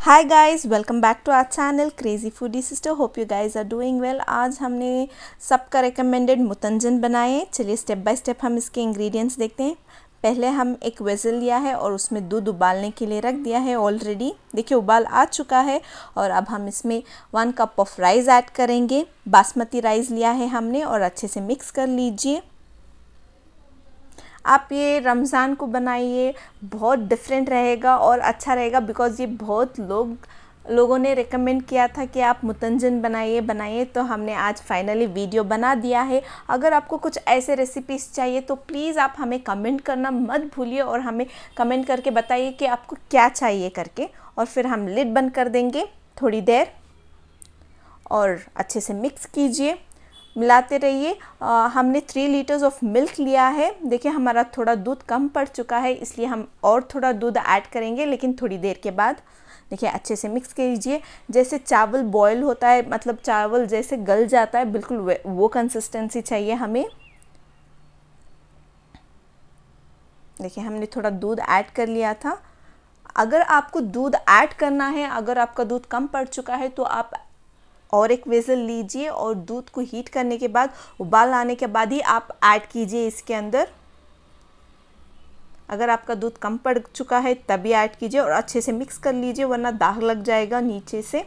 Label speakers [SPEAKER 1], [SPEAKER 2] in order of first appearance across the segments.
[SPEAKER 1] hi guys welcome back to our channel crazy foodie sister hope you guys are doing well आज हमने सबका recommended मुतंजन बनाए चलिए step by step हम इसके इंग्रेडिएंट्स देखते हैं पहले हम एक वेज़ल लिया है और उसमें दूध उबालने के लिए रख दिया है ऑलरेडी देखिए उबाल आ चुका है और अब हम इसमें one cup of rice add करेंगे बासमती राइस लिया है हमने और अच्छे से मिक्स कर लीजिए आप ये रमज़ान को बनाइए बहुत डिफरेंट रहेगा और अच्छा रहेगा बिकॉज़ ये बहुत लोग लोगों ने रिकमेंड किया था कि आप मुतंजन बनाइए बनाइए तो हमने आज फाइनली वीडियो बना दिया है अगर आपको कुछ ऐसे रेसिपीज़ चाहिए तो प्लीज़ आप हमें कमेंट करना मत भूलिए और हमें कमेंट करके बताइए कि आपको क्या चाहिए करके और फिर हम लिड बंद कर देंगे थोड़ी देर और अच्छे से मिक्स कीजिए मिलाते रहिए हमने थ्री लीटर्स ऑफ मिल्क लिया है देखिए हमारा थोड़ा दूध कम पड़ चुका है इसलिए हम और थोड़ा दूध ऐड करेंगे लेकिन थोड़ी देर के बाद देखिए अच्छे से मिक्स कीजिए जैसे चावल बॉयल होता है मतलब चावल जैसे गल जाता है बिल्कुल वो कंसिस्टेंसी चाहिए हमें देखिए हमने थोड़ा दूध ऐड कर लिया था अगर आपको दूध ऐड करना है अगर आपका दूध कम पड़ चुका है तो आप और एक वेज़ल लीजिए और दूध को हीट करने के बाद उबाल आने के बाद ही आप ऐड कीजिए इसके अंदर अगर आपका दूध कम पड़ चुका है तभी ऐड कीजिए और अच्छे से मिक्स कर लीजिए वरना दाग लग जाएगा नीचे से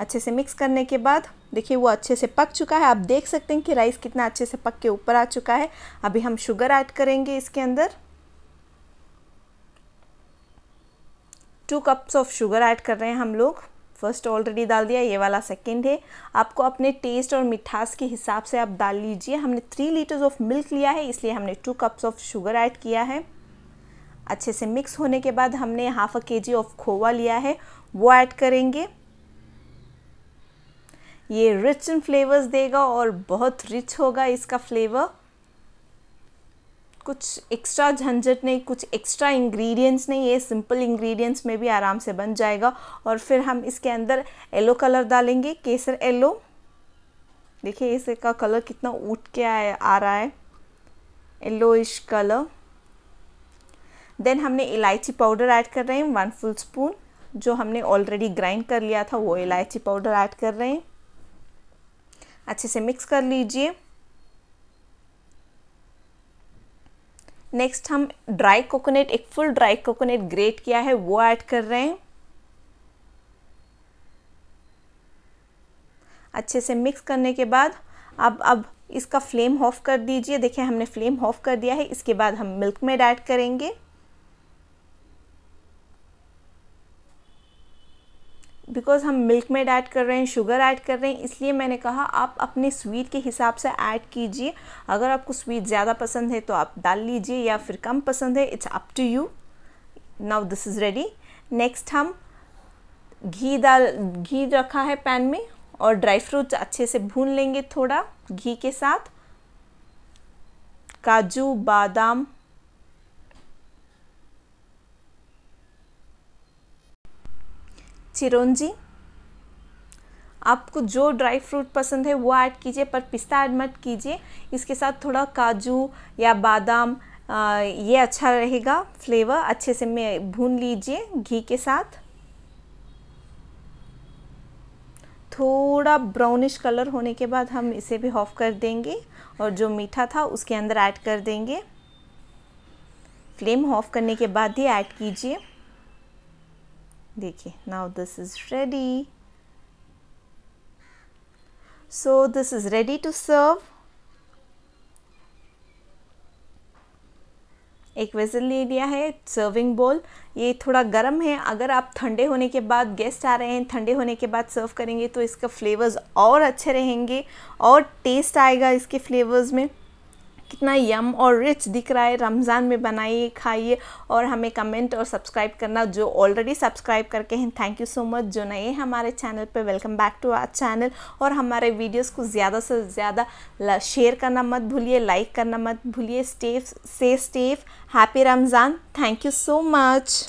[SPEAKER 1] अच्छे से मिक्स करने के बाद देखिए वो अच्छे से पक चुका है आप देख सकते हैं कि राइस कितना अच्छे से पक के ऊपर आ चुका है अभी हम शुगर ऐड करेंगे इसके अंदर two cups of sugar add कर रहे हैं हम लोग फर्स्ट ऑलरेडी डाल दिया ये वाला सेकंड है आपको अपने टेस्ट और मिठास के हिसाब से आप डाल लीजिए हमने थ्री लीटर्स ऑफ मिल्क लिया है इसलिए हमने two cups of sugar add किया है अच्छे से मिक्स होने के बाद हमने हाफ अ के जी ऑफ खोवा लिया है वो ऐड करेंगे ये रिच इन फ्लेवर्स देगा और बहुत रिच होगा इसका फ्लेवर कुछ एक्स्ट्रा झंझट नहीं कुछ एक्स्ट्रा इंग्रेडिएंट्स नहीं ये सिंपल इंग्रेडिएंट्स में भी आराम से बन जाएगा और फिर हम इसके अंदर येलो कलर डालेंगे केसर येलो देखिए इसका कलर कितना उठ के आ रहा है येलोइश कलर देन हमने इलायची पाउडर ऐड कर रहे हैं वन फुल स्पून जो हमने ऑलरेडी ग्राइंड कर लिया था वो इलायची पाउडर ऐड कर रहे हैं अच्छे से मिक्स कर लीजिए नेक्स्ट हम ड्राई कोकोनट एक फुल ड्राई कोकोनट ग्रेट किया है वो ऐड कर रहे हैं अच्छे से मिक्स करने के बाद अब अब इसका फ्लेम ऑफ कर दीजिए देखिए हमने फ्लेम ऑफ कर दिया है इसके बाद हम मिल्क मेड ऐड करेंगे बिकॉज हम मिल्क मेड ऐड कर रहे हैं शुगर ऐड कर रहे हैं इसलिए मैंने कहा आप अपने स्वीट के हिसाब से ऐड कीजिए अगर आपको स्वीट ज़्यादा पसंद है तो आप डाल लीजिए या फिर कम पसंद है it's up to you now this is ready next हम घी डाल घी रखा है पैन में और ड्राई फ्रूट्स अच्छे से भून लेंगे थोड़ा घी के साथ काजू बादाम चिरोंजी आपको जो ड्राई फ्रूट पसंद है वो ऐड कीजिए पर पिस्ता ऐड मत कीजिए इसके साथ थोड़ा काजू या बादाम ये अच्छा रहेगा फ्लेवर अच्छे से मैं भून लीजिए घी के साथ थोड़ा ब्राउनिश कलर होने के बाद हम इसे भी ऑफ कर देंगे और जो मीठा था उसके अंदर ऐड कर देंगे फ्लेम ऑफ करने के बाद ही ऐड कीजिए देखिए now this is ready so this is ready to serve एक वेजन ले लिया है सर्विंग बोल ये थोड़ा गर्म है अगर आप ठंडे होने के बाद गेस्ट आ रहे हैं ठंडे होने के बाद सर्व करेंगे तो इसका फ्लेवर्स और अच्छे रहेंगे और टेस्ट आएगा इसके फ्लेवर्स में कितना यम और रिच दिख रहा है रमज़ान में बनाइए खाइए और हमें कमेंट और सब्सक्राइब करना जो ऑलरेडी सब्सक्राइब करके हैं थैंक यू सो मच जो नए हमारे चैनल पे welcome back to our channel और हमारे वीडियोस को ज़्यादा से ज़्यादा शेयर करना मत भूलिए लाइक करना मत भूलिए स्टेफ से स्टेफ happy Ramzan thank you so much